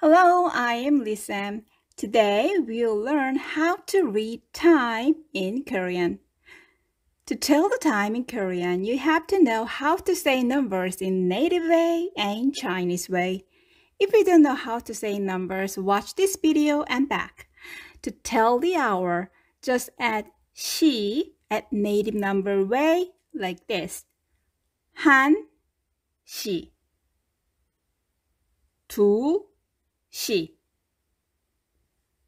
Hello, I am Lisa. Today we'll learn how to read time in Korean. To tell the time in Korean, you have to know how to say numbers in native way and Chinese way. If you don't know how to say numbers, watch this video and back. To tell the hour, just add she at native number way like this. Han, she. 두, 시,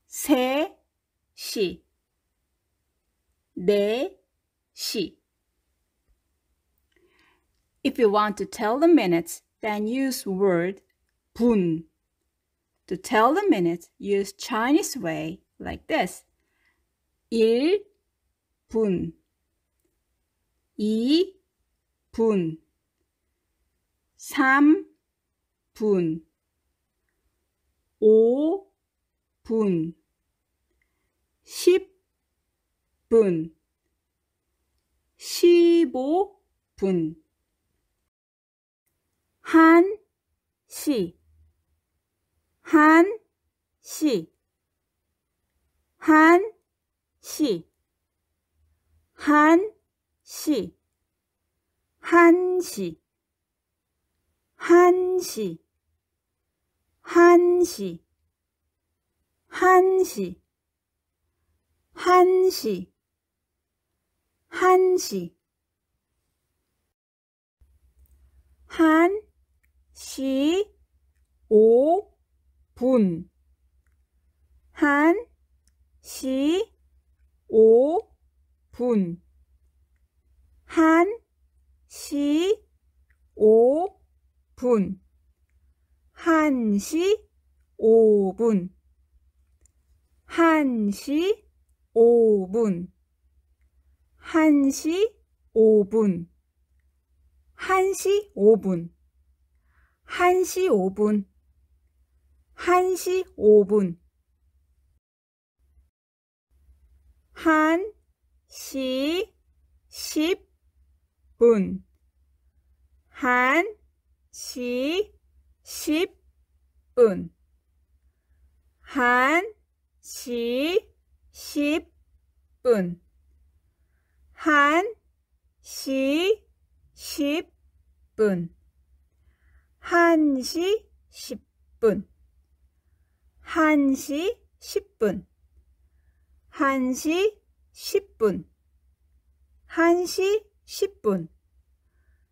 세 시, 네 시. If you want to tell the minutes, then use word 분. To tell the minutes, use Chinese way like this. 1분 2분 분. 5분 10분 15분 1시 1시 1시 1시 1시 1시 한시 한시 한시 한시 한시 오분 한시 오분 한시 오분 1시 5분 1시 5분 1시 5분 1시 5분 1시 5분 1시 5분 1시 10분 1시 10분 한시 10분 한시 10분 한시 10분 한시 10분 한시 10분 한시 10분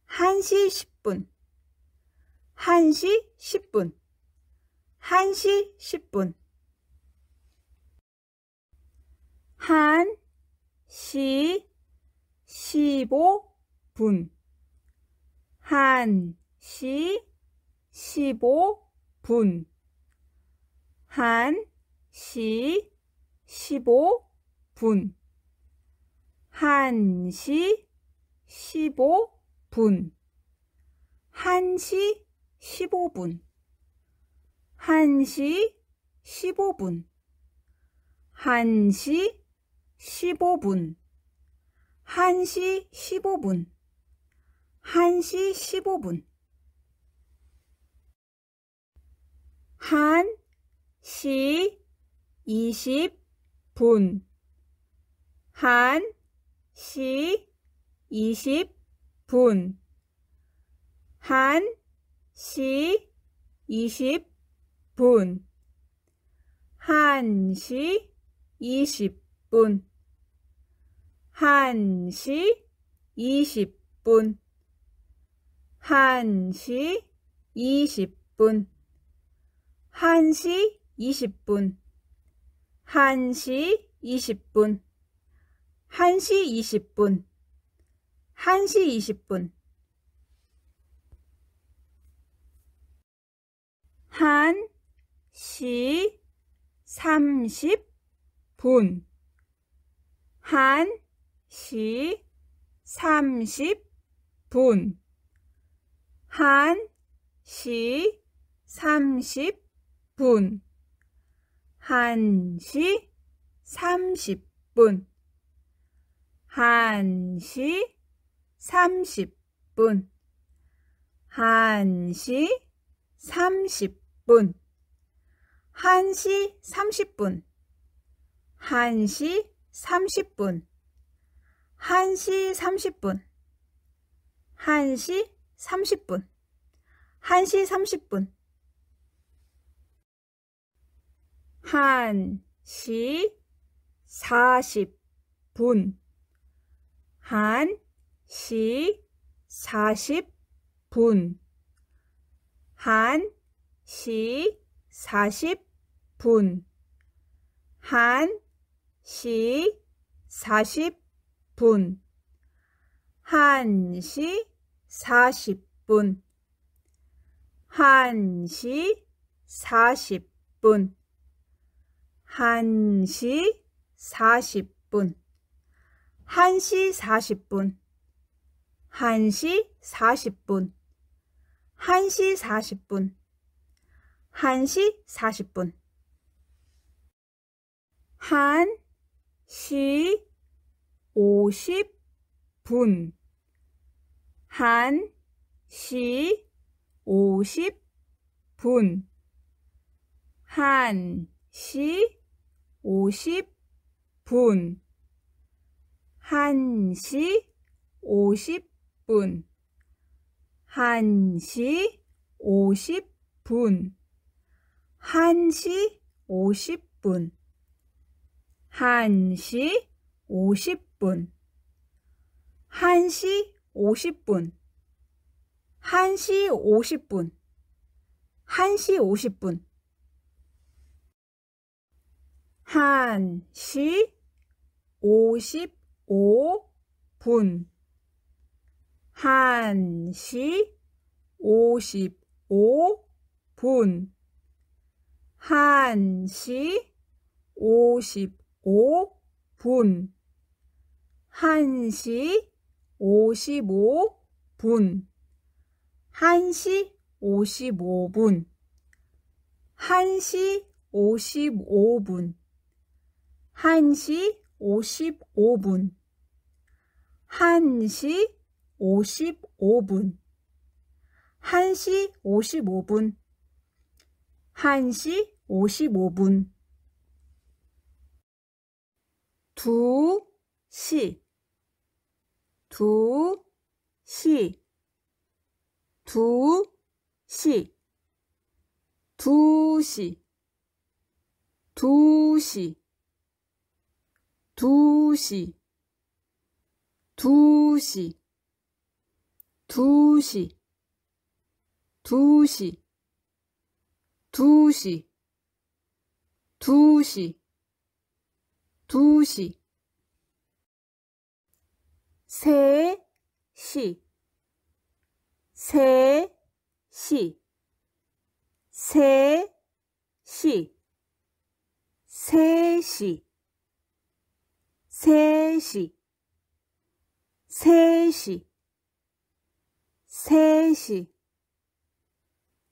한시 10분 1시 10분 1시 10분 1시 15분 1시 15분 1시 15분 1시 15분 1시 15분 1시 15분 1시 15분 1시 15분 1시 15분 1시 20분 1시 20분 1시 시 20분 1시 20분 1시 20분 1시 20분 1시 20분 1시 20분 1시 20분 1시 20분 1시 20분 한시 삼십 분한시 삼십 분한시 삼십 분한시 삼십 분한시 삼십 분 한시 삼십 분 1시 30분 1시 30분 1시 30분 1시 30분 1시 30분 1시 40분 1시 40분 1시 40분 시 40분 한시 40분 한시 40분 한시 40분 한시 40분 한시 40분 1시 40분 1시 40분 1시 40분 1시 50분 1시 50분 1시 50분 1시 50분 1시 50분 1시 50분 1시 50분 1시 50분 1시 50분 1시 50분 1시 50분 1시 55분 1시 55분 1시 55분 1시 55분 1시 55분 1시 55분 1시 55분 1시 55분 1시 55분 1시 55분 55분 두 시, 두 시, 두 시, 두 시, 두 시, 두 시, 두 시, 두 시, 두 시, 두 시. 2시 2시 3시 3시 3시 3시 3시 3시 3시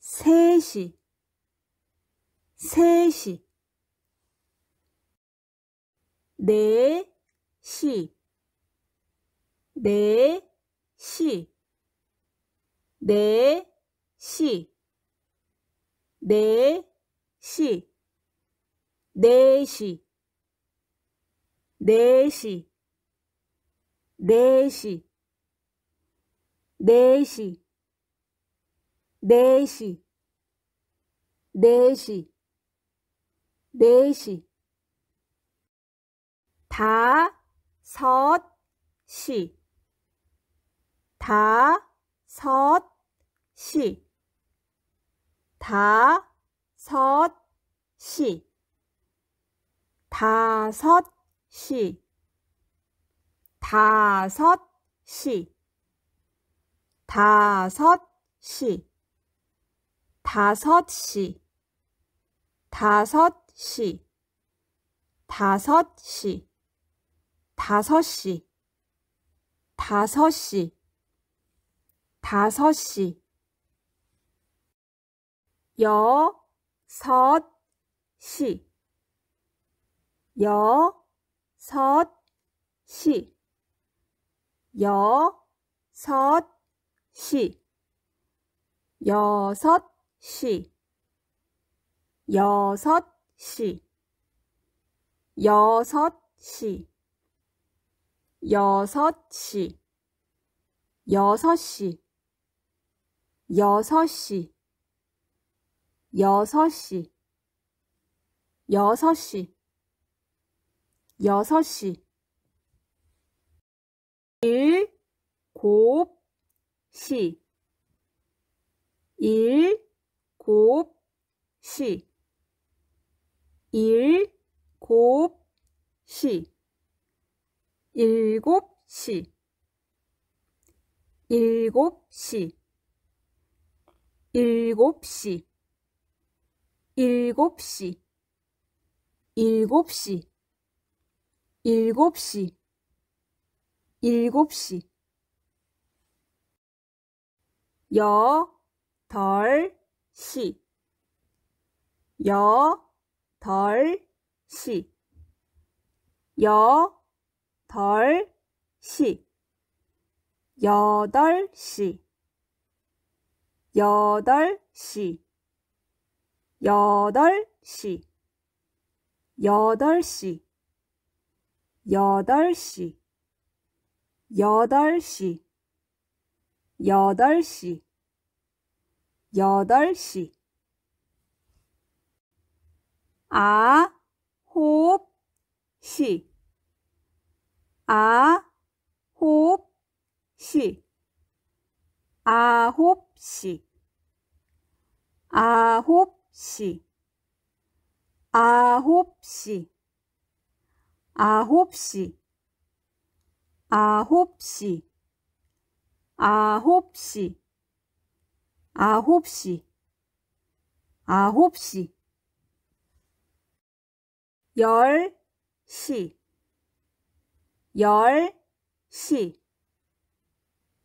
3시 3시 3시 네시 네시 네시 네시 네시 네시 네시 네시 네시 네시 네시 다섯 시 다섯 시 다섯 시 다섯 시 다섯 시 다섯 시 다섯 시 다섯 시 다섯 시 다섯 시 다섯 시 다섯 시 다섯 시 여섯 시 여섯 시 여섯 시 여섯 시 여섯 시 여섯 시 여섯 시 여섯 시 여섯 시 여섯 시 여섯 시 여섯 시 일곱 시 일곱 시 일곱 시 일곱 시 일곱 시 일곱 시 일곱 시 일곱 시 일곱 시 일곱 시 여덟 시 여덟 시 여덟 8 시. 여덟 시. 여덟 시. 여덟 시. 여덟 시. 여덟 시. 여덟 시. 여덟 시. 여덟 시. 아, 홉, 시. 아홉 시 아홉 시 아홉 시 아홉 시 아홉 시 아홉 시 아홉 시 아홉 시 아홉 시열시 열 시,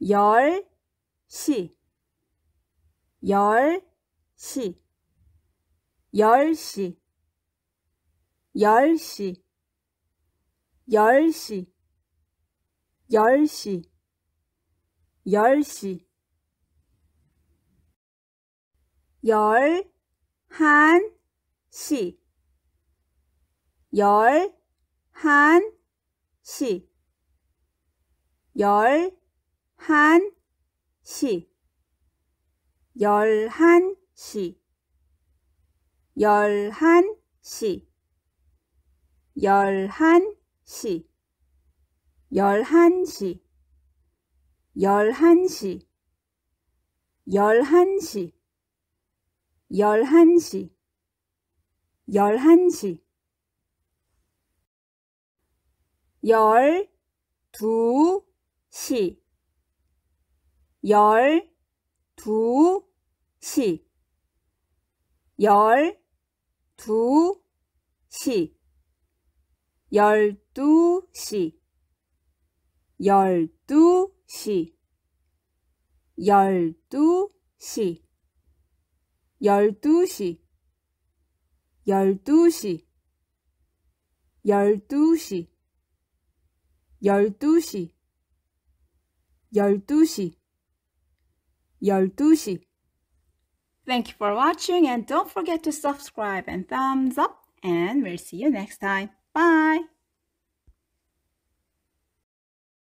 열 시, 열 시, 열 시, 열 시, 열 시, 열 시, 열 시, 열 한 시, 열 한, 시 열한 시 열한 시 열한 시 열한 시 열한 시 열한 시 열한 시 열한 시 열한 시 열두 시 열두 시 열두 시 열두 시 열두 시 열두 시 열두 시 열두 시 열두 시 열두시 열두시 열두시 열두시 Thank you for watching and don't forget to subscribe and thumbs up and we'll see you next time. Bye!